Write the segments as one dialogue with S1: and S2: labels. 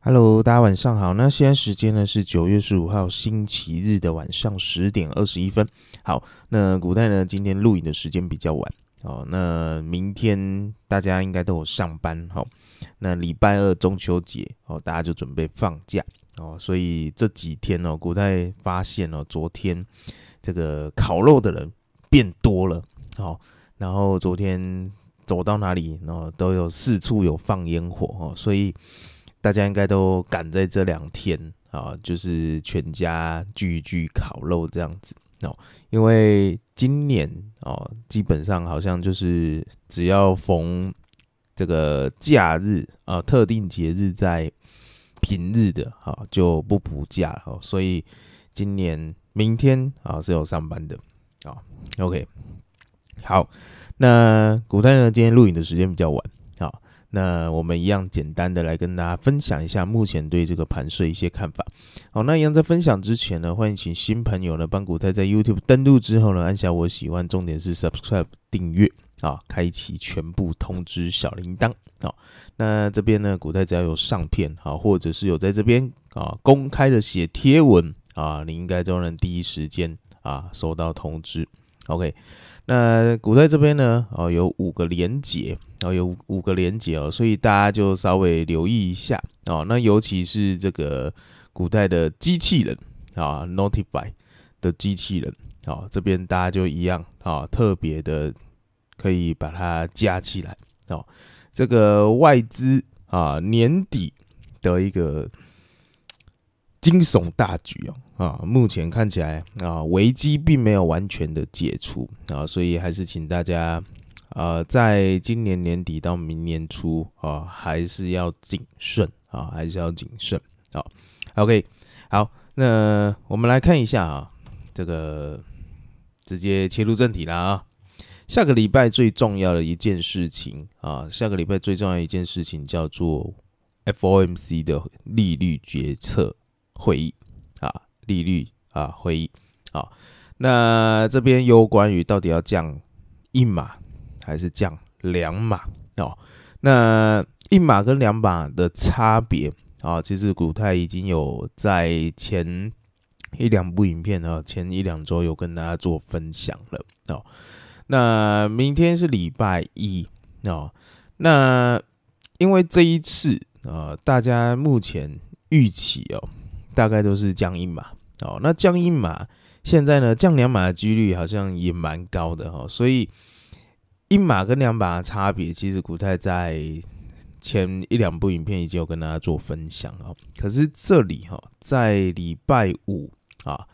S1: Hello，大家晚上好。那现在时间呢是九月十五号星期日的晚上十点二十一分。好，那古代呢今天录影的时间比较晚哦。那明天大家应该都有上班哈。那礼拜二中秋节哦，大家就准备放假哦。所以这几天呢，古代发现哦，昨天这个烤肉的人变多了哦。然后昨天走到哪里哦，都有四处有放烟火哦，所以。大家应该都赶在这两天啊，就是全家聚一聚、烤肉这样子哦。因为今年哦，基本上好像就是只要逢这个假日啊、特定节日在平日的啊，就不补假哦，所以今年明天啊是有上班的啊。OK，好，那古代呢，今天录影的时间比较晚。那我们一样简单的来跟大家分享一下目前对这个盘税一些看法。好，那一样在分享之前呢，欢迎新朋友呢帮古泰在 YouTube 登录之后呢，按下我喜欢，重点是 Subscribe 订阅啊，开启全部通知小铃铛好，那这边呢，古泰只要有上片啊，或者是有在这边啊公开的写贴文啊，你应该都能第一时间啊收到通知。OK。那古代这边呢？哦，有五个连接，哦，有五个连接哦，所以大家就稍微留意一下哦。那尤其是这个古代的机器人啊，Notify 的机器人哦，这边大家就一样啊，特别的可以把它加起来哦。这个外资啊，年底的一个惊悚大局哦。啊，目前看起来啊，危机并没有完全的解除啊，所以还是请大家，呃，在今年年底到明年初啊，还是要谨慎啊，还是要谨慎啊。OK，好，那我们来看一下啊，这个直接切入正题了啊。下个礼拜最重要的一件事情啊，下个礼拜最重要一件事情叫做 FOMC 的利率决策会议。利率啊会议好，那这边有关于到底要降一码还是降两码哦？那一码跟两码的差别啊，其实古泰已经有在前一两部影片啊，前一两周有跟大家做分享了哦。那明天是礼拜一哦，那因为这一次啊，大家目前预期哦，大概都是降一码。哦，那降一码，现在呢降两码的几率好像也蛮高的哈，所以一码跟两码的差别，其实古泰在前一两部影片已经有跟大家做分享哦。可是这里哈，在礼拜五啊，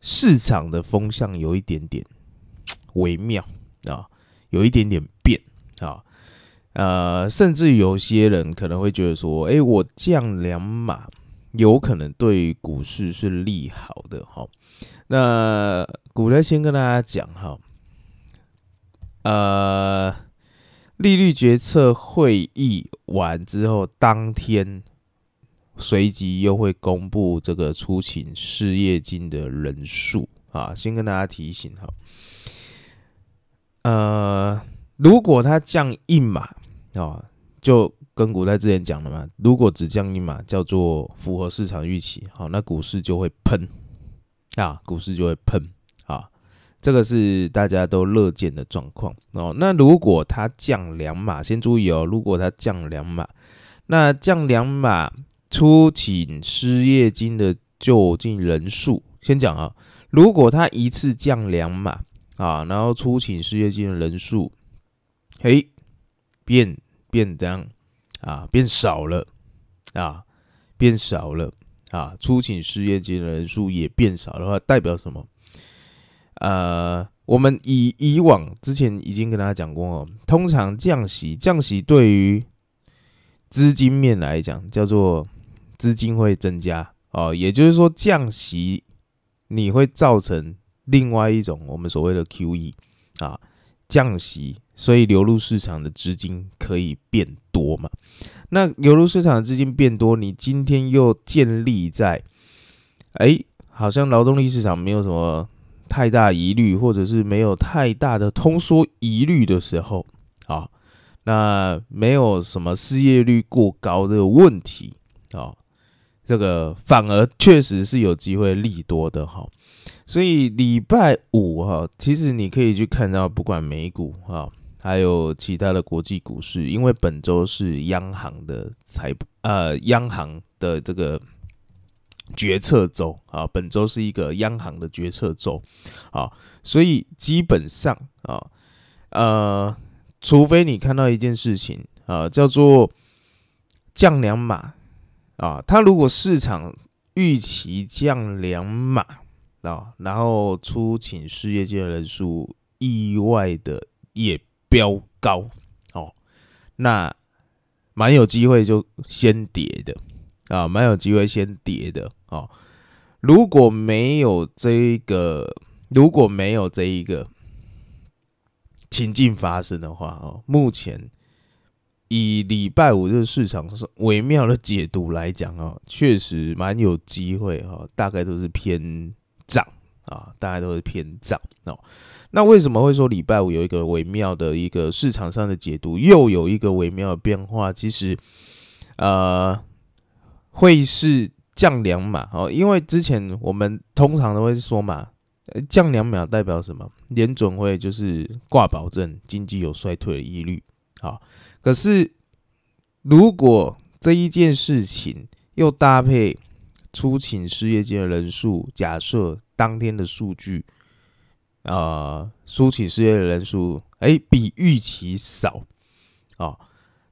S1: 市场的风向有一点点微妙啊，有一点点变啊，呃，甚至有些人可能会觉得说，哎，我降两码。有可能对股市是利好的哈。那股台先跟大家讲哈，呃，利率决策会议完之后，当天随即又会公布这个出勤失业金的人数啊。先跟大家提醒哈，呃，如果它降一码啊，就。跟古代之前讲的嘛，如果只降一码，叫做符合市场预期，好，那股市就会喷啊，股市就会喷，啊，这个是大家都乐见的状况哦。那如果它降两码，先注意哦，如果它降两码，那降两码出请失业金的就近人数，先讲啊，如果它一次降两码啊，然后出请失业金的人数，嘿，变变这样，啊，变少了，啊，变少了，啊，出勤失业金的人数也变少的话，代表什么？呃，我们以以往之前已经跟大家讲过，哦，通常降息，降息对于资金面来讲叫做资金会增加，哦，也就是说降息你会造成另外一种我们所谓的 QE，啊，降息。所以流入市场的资金可以变多嘛？那流入市场的资金变多，你今天又建立在，哎，好像劳动力市场没有什么太大疑虑，或者是没有太大的通缩疑虑的时候啊，那没有什么失业率过高的问题啊，这个反而确实是有机会利多的哈。所以礼拜五哈，其实你可以去看到，不管美股哈。还有其他的国际股市，因为本周是央行的财，呃，央行的这个决策周啊，本周是一个央行的决策周，啊，所以基本上啊，呃，除非你看到一件事情啊，叫做降两码啊，它如果市场预期降两码啊，然后出请失业金的人数意外的也。标高哦，那蛮有机会就先跌的啊，蛮有机会先跌的哦。如果没有这个，如果没有这一个情境发生的话哦，目前以礼拜五这个市场上微妙的解读来讲哦，确实蛮有机会哦，大概都是偏涨。啊，大家都会偏涨哦。那为什么会说礼拜五有一个微妙的一个市场上的解读，又有一个微妙的变化？其实，呃，会是降两码哦。因为之前我们通常都会说嘛，降两秒代表什么？联准会就是挂保证经济有衰退的疑虑啊。可是，如果这一件事情又搭配。出勤失业金的人数，假设当天的数据，呃，出勤失业的人数，哎，比预期少，啊，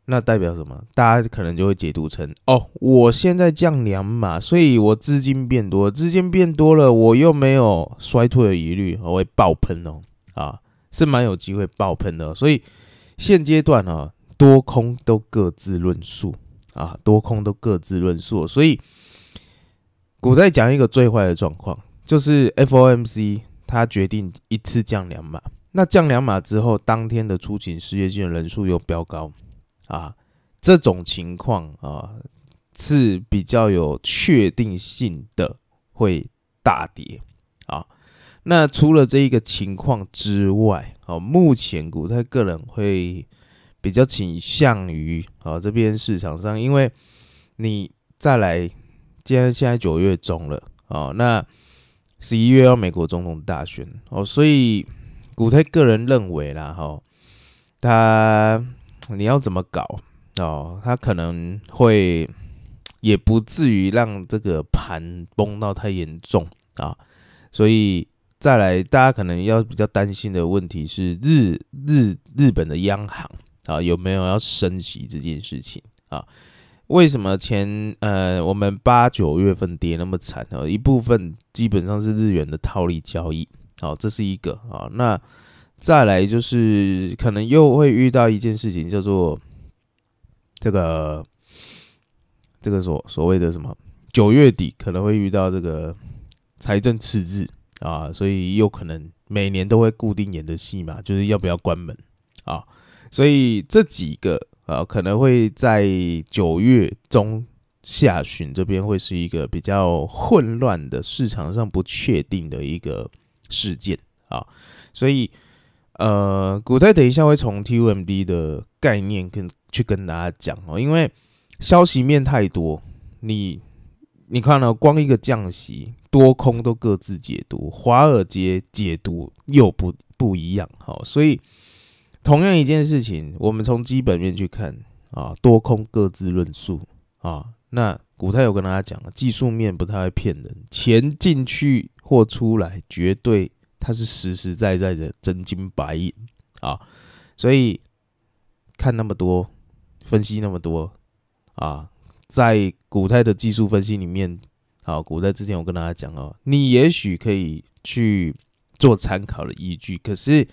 S1: 那代表什么？大家可能就会解读成，哦，我现在降两码，所以我资金变多，资金变多了，我又没有衰退的疑虑，我会爆喷哦，啊，是蛮有机会爆喷的，所以现阶段啊，多空都各自论述，啊，多空都各自论述，所以。股债讲一个最坏的状况，就是 FOMC 它决定一次降两码，那降两码之后，当天的出勤失业金的人数又飙高，啊，这种情况啊是比较有确定性的会大跌啊。那除了这一个情况之外，哦，目前股债个人会比较倾向于哦这边市场上，因为你再来。现在现在九月中了，哦，那十一月要美国总统大选哦，所以古太个人认为啦，哈，他你要怎么搞哦，他可能会也不至于让这个盘崩到太严重啊，所以再来大家可能要比较担心的问题是日日日本的央行啊有没有要升息这件事情啊？为什么前呃我们八九月份跌那么惨啊？一部分基本上是日元的套利交易，好，这是一个啊。那再来就是可能又会遇到一件事情，叫做这个这个所所谓的什么九月底可能会遇到这个财政赤字啊，所以又可能每年都会固定演的戏嘛，就是要不要关门啊？所以这几个。呃，可能会在九月中下旬这边会是一个比较混乱的市场上不确定的一个事件啊，所以呃，股代等一下会从 TUMD 的概念跟去跟大家讲哦，因为消息面太多，你你看了光一个降息，多空都各自解读，华尔街解读又不不一样，好，所以。同样一件事情，我们从基本面去看啊，多空各自论述啊。那古泰有跟大家讲了，技术面不太会骗人，钱进去或出来，绝对它是实实在在的真金白银啊。所以看那么多分析那么多啊，在古泰的技术分析里面，好，古泰之前我跟大家讲哦，你也许可以去做参考的依据，可是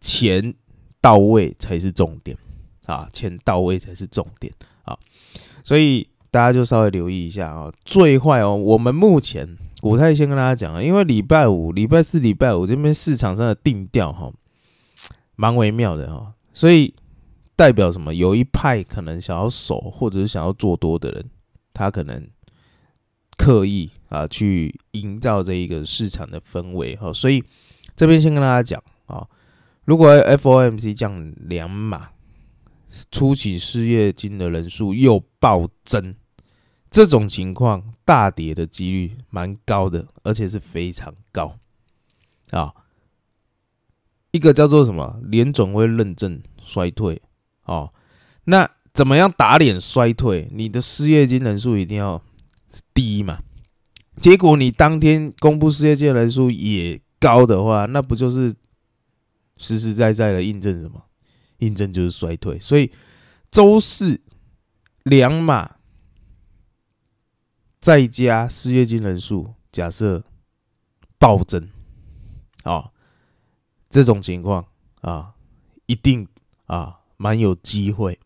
S1: 钱。到位才是重点啊，钱到位才是重点啊，所以大家就稍微留意一下啊。最坏哦，我们目前古泰先跟大家讲啊，因为礼拜五、礼拜四、礼拜五这边市场上的定调哈，蛮微妙的哈，所以代表什么？有一派可能想要守，或者是想要做多的人，他可能刻意啊去营造这一个市场的氛围哈，所以这边先跟大家讲啊。如果 FOMC 降两码，初期失业金的人数又暴增，这种情况大跌的几率蛮高的，而且是非常高啊！一个叫做什么，联总会认证衰退哦。那怎么样打脸衰退？你的失业金人数一定要低嘛。结果你当天公布失业金人数也高的话，那不就是？实实在在的印证什么？印证就是衰退。所以周四两码再加失业金人数假设暴增，啊，这种情况啊，一定啊，蛮有机会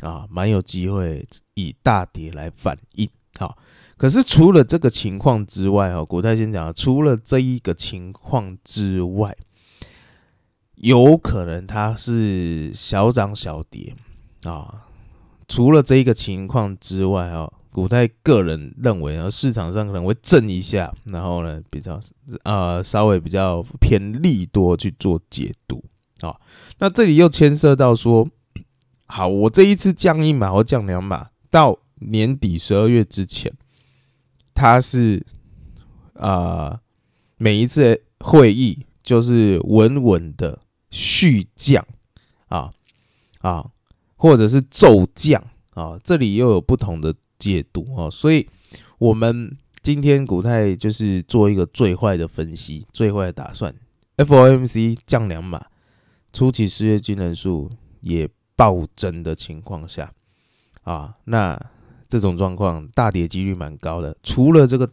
S1: 啊，蛮有机会以大跌来反映。好，可是除了这个情况之外，哦，古太先讲，除了这一个情况之外。有可能它是小涨小跌啊，除了这一个情况之外啊，古代个人认为啊，市场上可能会震一下，然后呢比较啊稍微比较偏利多去做解读啊，那这里又牵涉到说，好，我这一次降一码或降两码，到年底十二月之前，它是啊每一次会议就是稳稳的。续降啊啊，或者是骤降啊，这里又有不同的解读啊，所以我们今天股泰就是做一个最坏的分析，最坏的打算。FOMC 降两码，初期失业军人数也暴增的情况下啊，那这种状况大跌几率蛮高的。除了这个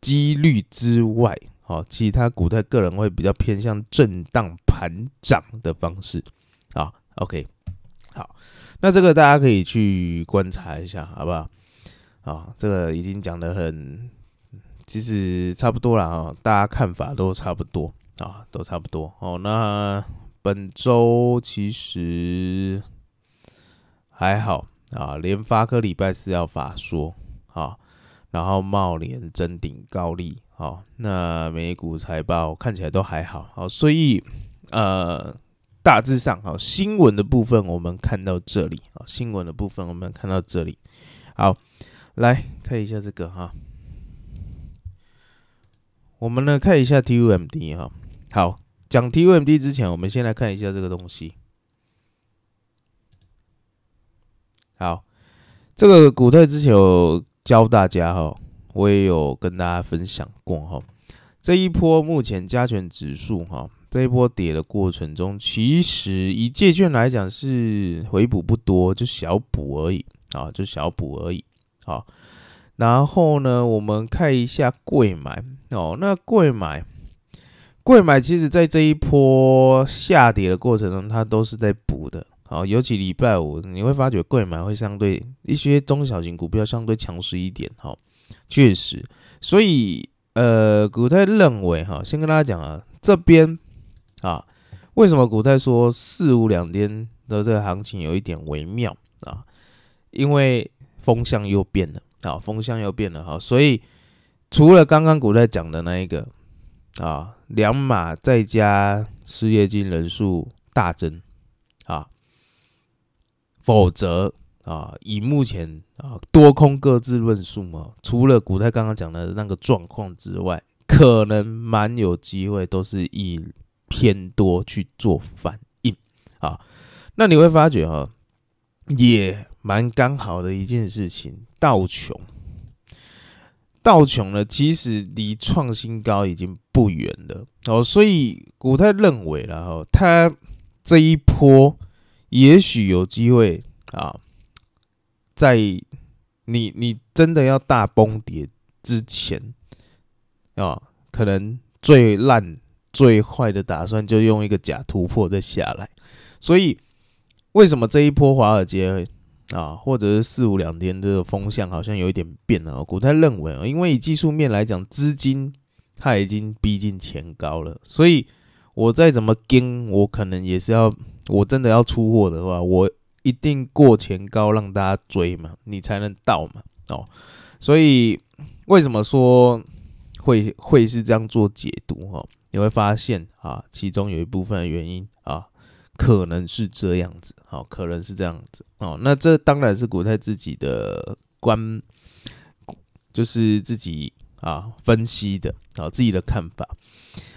S1: 几率之外，好，其他股代个人会比较偏向震荡。盘涨的方式啊，OK，好，那这个大家可以去观察一下，好不好？啊，这个已经讲的很，其实差不多了啊，大家看法都差不多啊，都差不多哦。那本周其实还好啊，联发科礼拜四要发说啊，然后茂联增顶高利啊，那美股财报看起来都还好，好，所以。呃，大致上，好新闻的部分我们看到这里，啊，新闻的部分我们看到这里，好来看一下这个哈，我们呢看一下 TUMD 哈。好，讲 TUMD 之前，我们先来看一下这个东西。好，这个股代之前有教大家哈，我也有跟大家分享过哈，这一波目前加权指数哈。这一波跌的过程中，其实以借券来讲是回补不多，就小补而已啊，就小补而已。好，然后呢，我们看一下贵买哦，那贵买贵买，其实在这一波下跌的过程中，它都是在补的。好，尤其礼拜五，你会发觉贵买会相对一些中小型股票相对强势一点。哈，确实，所以呃，股太认为哈，先跟大家讲啊，这边。啊，为什么古代说四五两天的这个行情有一点微妙啊？因为风向又变了啊，风向又变了哈，所以除了刚刚古代讲的那一个啊，两马再加失业金人数大增啊，否则啊，以目前啊多空各自论述嘛，除了古代刚刚讲的那个状况之外，可能蛮有机会都是以。偏多去做反应啊，那你会发觉啊，也蛮刚好的一件事情。道穷，道穷了，其实离创新高已经不远了哦。所以股太认为，然后他这一波也许有机会啊，在你你真的要大崩跌之前啊，可能最烂。最坏的打算就用一个假突破再下来，所以为什么这一波华尔街啊，或者是四五两天这个风向好像有一点变了？股太认为哦，因为以技术面来讲，资金它已经逼近前高了，所以我再怎么跟，我可能也是要，我真的要出货的话，我一定过前高让大家追嘛，你才能到嘛，哦，所以为什么说会会是这样做解读哈？你会发现啊，其中有一部分的原因啊，可能是这样子啊，可能是这样子哦。那这当然是古太自己的观，就是自己啊分析的啊，自己的看法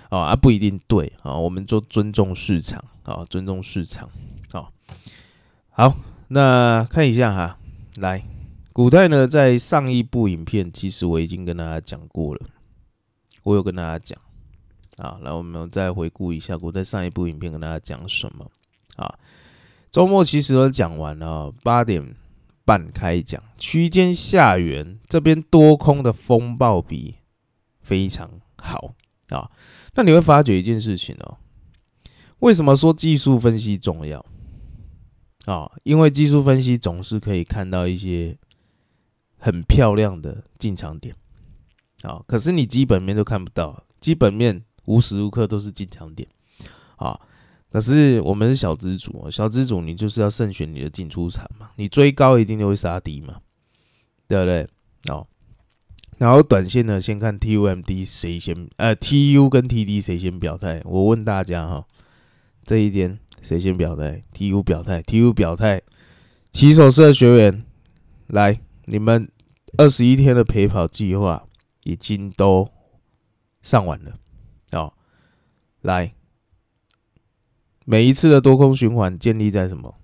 S1: 啊，啊不一定对啊。我们就尊重市场啊，尊重市场。啊。好，那看一下哈，来古代呢，在上一部影片，其实我已经跟大家讲过了，我有跟大家讲。啊，来，我们再回顾一下我在上一部影片跟大家讲什么啊？周末其实都讲完了，八点半开讲，区间下缘这边多空的风暴比非常好啊。那你会发觉一件事情哦，为什么说技术分析重要啊？因为技术分析总是可以看到一些很漂亮的进场点，啊，可是你基本面都看不到，基本面。无时无刻都是进场点啊！可是我们是小资主，小资主你就是要慎选你的进出场嘛。你追高一定就会杀低嘛，对不对？哦，然后短线呢，先看 T U M D 谁先呃 T U 跟 T D 谁先表态？我问大家哈，这一天谁先表态？T U 表态，T U 表态。骑手社学员来，你们二十一天的陪跑计划已经都上完了。啊，来，每一次的多空循环建立在什么？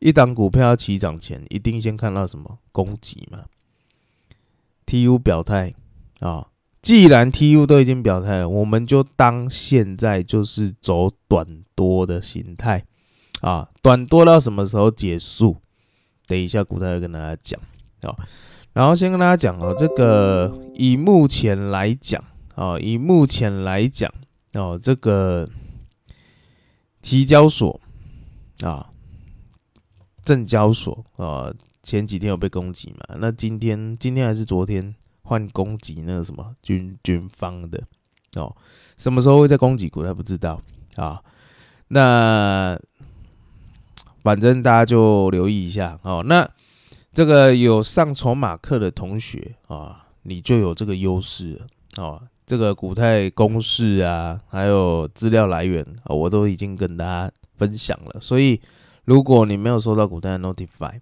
S1: 一档股票要起涨前，一定先看到什么？供给嘛。T U 表态啊，既然 T U 都已经表态了，我们就当现在就是走短多的形态啊。短多到什么时候结束？等一下股太会跟大家讲啊。然后先跟大家讲哦，这个以目前来讲。哦，以目前来讲，哦，这个，期交所啊，证交所啊，前几天有被攻击嘛？那今天，今天还是昨天换攻击那个什么军军方的哦？什么时候会再攻击股，他不知道啊。那反正大家就留意一下哦。那这个有上筹码课的同学啊，你就有这个优势哦。这个股太公式啊，还有资料来源啊，我都已经跟大家分享了。所以，如果你没有收到股太的 notify，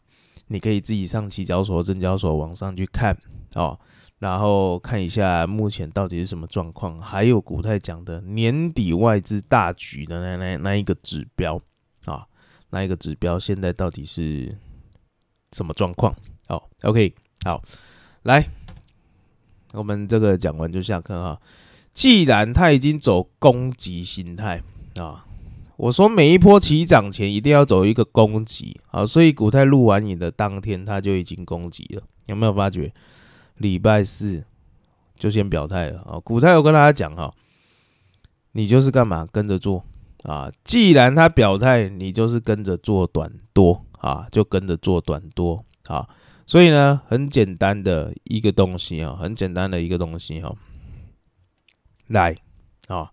S1: 你可以自己上期交所、证交所网上去看哦，然后看一下目前到底是什么状况。还有股太讲的年底外资大局的那那那一个指标啊，那一个指标现在到底是什么状况？哦 o k 好，来。我们这个讲完就下课啊！既然它已经走攻击心态啊，我说每一波起涨前一定要走一个攻击啊，所以股太录完影的当天他就已经攻击了，有没有发觉？礼拜四就先表态了啊！股太有跟大家讲哈，你就是干嘛跟着做啊？既然他表态，你就是跟着做短多啊，就跟着做短多啊。所以呢，很简单的一个东西啊，很简单的一个东西哈。来，啊，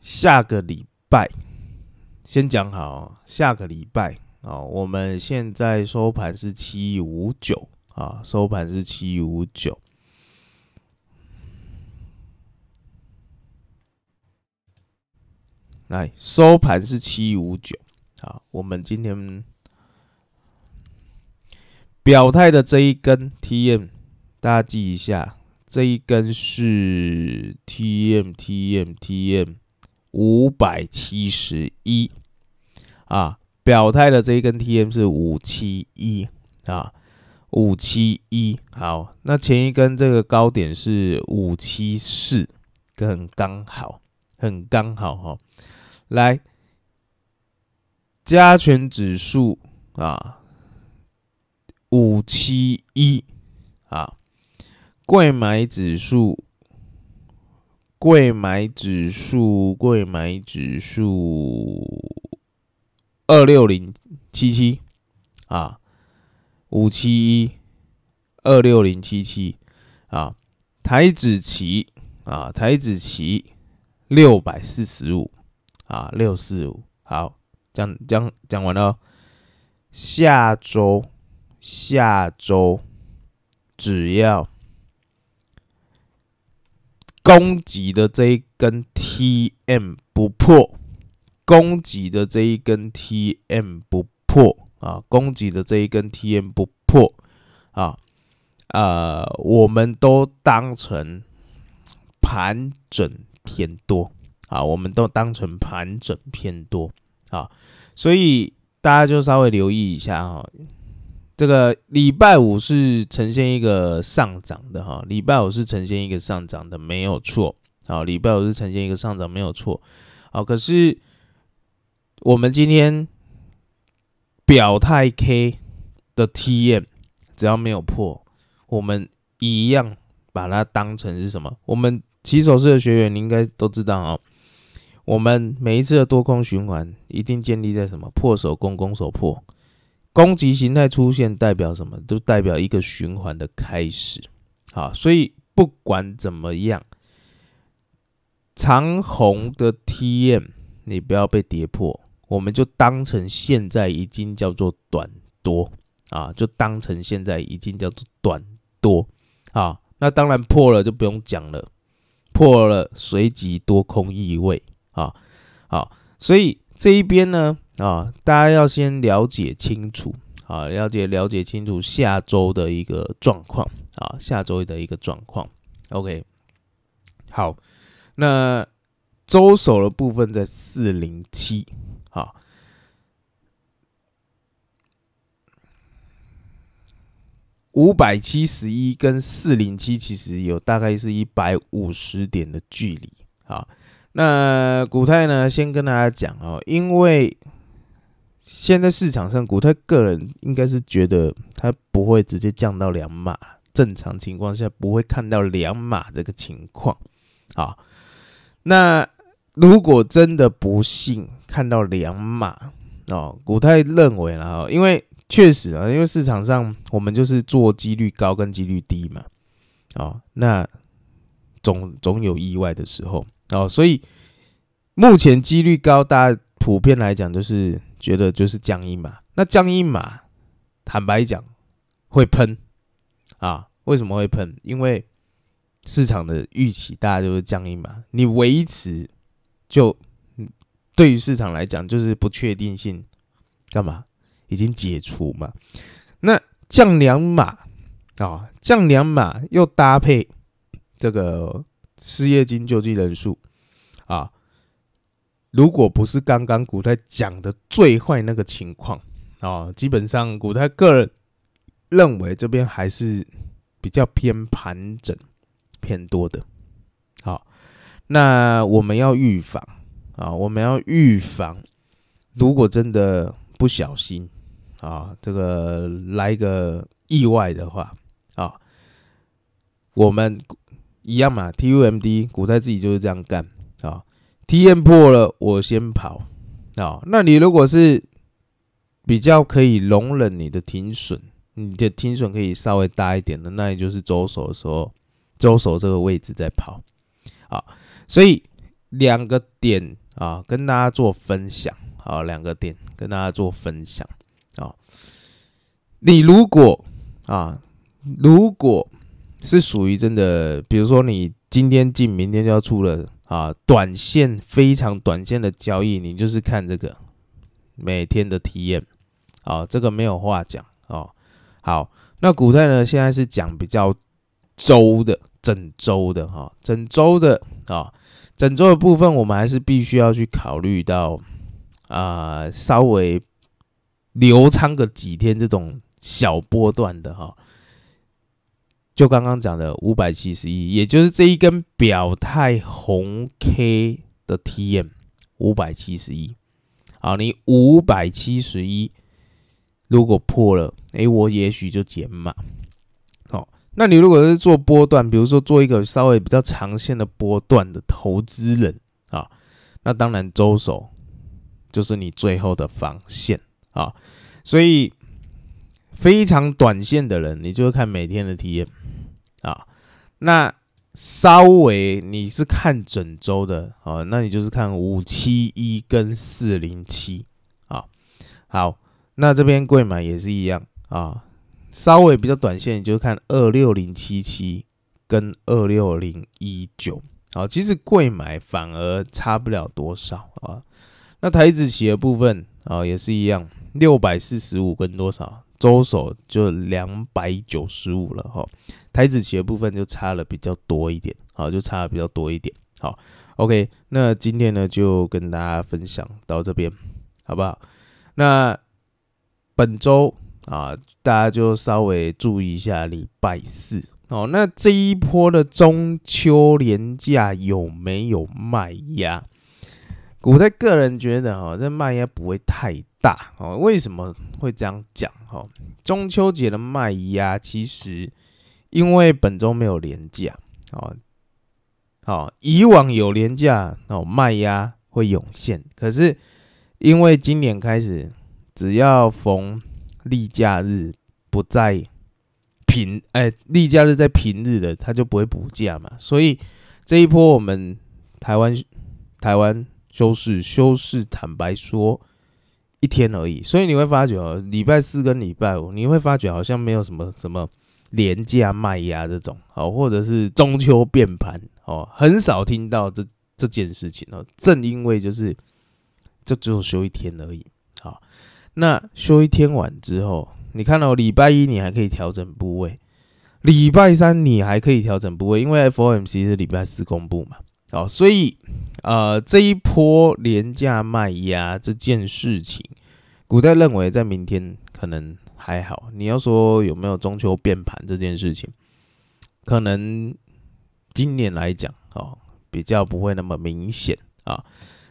S1: 下个礼拜先讲好，下个礼拜啊，我们现在收盘是七五九啊，收盘是七五九。来，收盘是七五九啊，我们今天。表态的这一根 T M，大家记一下，这一根是 T M T M T M 五百七十一啊，表态的这一根 T M 是五七一啊，五七一。好，那前一根这个高点是五七四，很刚好，很刚好哈。来，加权指数啊。五七一啊，贵买指数，贵买指数，贵买指数二六零七七啊，五七一二六零七七啊，台子期啊，台子期六百四十五啊，六四五好，讲讲讲完了，下周。下周只要供给的这一根 T M 不破，供给的这一根 T M 不破啊，供给的这一根 T M 不破啊，呃，我们都当成盘整偏多啊，我们都当成盘整偏多啊，所以大家就稍微留意一下哈。这个礼拜五是呈现一个上涨的哈，礼拜五是呈现一个上涨的，没有错。好，礼拜五是呈现一个上涨，没有错。好，可是我们今天表态 K 的 T M 只要没有破，我们一样把它当成是什么？我们起手式的学员你应该都知道啊。我们每一次的多空循环一定建立在什么破手攻攻手破。攻击形态出现代表什么都代表一个循环的开始，好，所以不管怎么样，长虹的 T M 你不要被跌破，我们就当成现在已经叫做短多啊，就当成现在已经叫做短多啊，那当然破了就不用讲了，破了随即多空易位啊，好，所以这一边呢。啊，大家要先了解清楚啊，了解了解清楚下周的一个状况啊，下周的一个状况。OK，好，那周手的部分在四零七啊，五百七十一跟四零七其实有大概是一百五十点的距离啊。那古泰呢，先跟大家讲哦，因为。现在市场上，股太个人应该是觉得他不会直接降到两码，正常情况下不会看到两码这个情况啊。那如果真的不幸看到两码哦，股太认为呢？因为确实啊，因为市场上我们就是做几率高跟几率低嘛哦，那总总有意外的时候哦，所以目前几率高，大家普遍来讲就是。觉得就是降一码，那降一码，坦白讲，会喷啊？为什么会喷？因为市场的预期大家就是降一码，你维持就对于市场来讲就是不确定性，干嘛已经解除嘛？那降两码啊，降两码又搭配这个失业金救济人数啊？如果不是刚刚古泰讲的最坏那个情况啊，基本上古泰个人认为这边还是比较偏盘整偏多的。好，那我们要预防啊，我们要预防，如果真的不小心啊，这个来一个意外的话啊，我们一样嘛，T U M D 古泰自己就是这样干啊。体验破了，我先跑啊！那你如果是比较可以容忍你的停损，你的停损可以稍微大一点的，那也就是左手的时候，左手这个位置在跑啊。所以两个点啊，跟大家做分享，啊，两个点跟大家做分享啊。你如果啊，如果是属于真的，比如说你今天进，明天就要出了。啊，短线非常短线的交易，你就是看这个每天的体验，啊，这个没有话讲啊。好，那古代呢，现在是讲比较周的，整周的哈，整周的啊，整周的部分，我们还是必须要去考虑到啊，稍微留仓个几天这种小波段的哈。就刚刚讲的五百七十一，也就是这一根表态红 K 的 TM 五百七十一。好，你五百七十一如果破了，诶，我也许就减码。好，那你如果是做波段，比如说做一个稍微比较长线的波段的投资人啊，那当然周手就是你最后的防线啊。所以非常短线的人，你就看每天的 TM。啊，那稍微你是看整周的啊，那你就是看五七一跟四零七啊。好，那这边贵买也是一样啊。稍微比较短线，你就看二六零七七跟二六零一九。好，其实贵买反而差不了多少啊。那台子企的部分啊，也是一样，六百四十五跟多少周手就两百九十五了哈。台子棋的部分就差了比较多一点，好，就差了比较多一点，好，OK，那今天呢就跟大家分享到这边，好不好？那本周啊，大家就稍微注意一下礼拜四，哦，那这一波的中秋连假有没有卖压？我在个人觉得，哦，这卖压不会太大，哦，为什么会这样讲？哈，中秋节的卖压其实。因为本周没有廉价哦，哦，以往有廉价哦，卖压会涌现。可是因为今年开始，只要逢例假日不在平，哎，例假日在平日的，它就不会补价嘛。所以这一波我们台湾台湾修饰修饰，坦白说，一天而已。所以你会发觉，哦，礼拜四跟礼拜五，你会发觉好像没有什么什么。廉价卖压这种，哦，或者是中秋变盘，哦，很少听到这这件事情哦。正因为就是这只有休一天而已，好，那休一天晚之后，你看到礼拜一你还可以调整部位，礼拜三你还可以调整部位，因为 FOMC 是礼拜四公布嘛，哦，所以呃这一波廉价卖压这件事情，古代认为在明天可能。还好，你要说有没有中秋变盘这件事情，可能今年来讲哦，比较不会那么明显啊。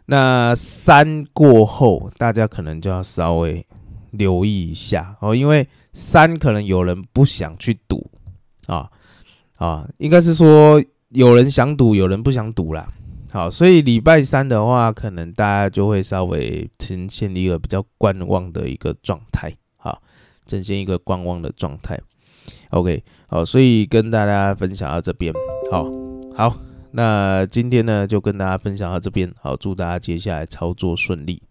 S1: 那三过后，大家可能就要稍微留意一下哦，因为三可能有人不想去赌啊啊，应该是说有人想赌，有人不想赌啦。好，所以礼拜三的话，可能大家就会稍微呈现一个比较观望的一个状态。呈现一个观望的状态。OK，好，所以跟大家分享到这边。好，好，那今天呢就跟大家分享到这边。好，祝大家接下来操作顺利。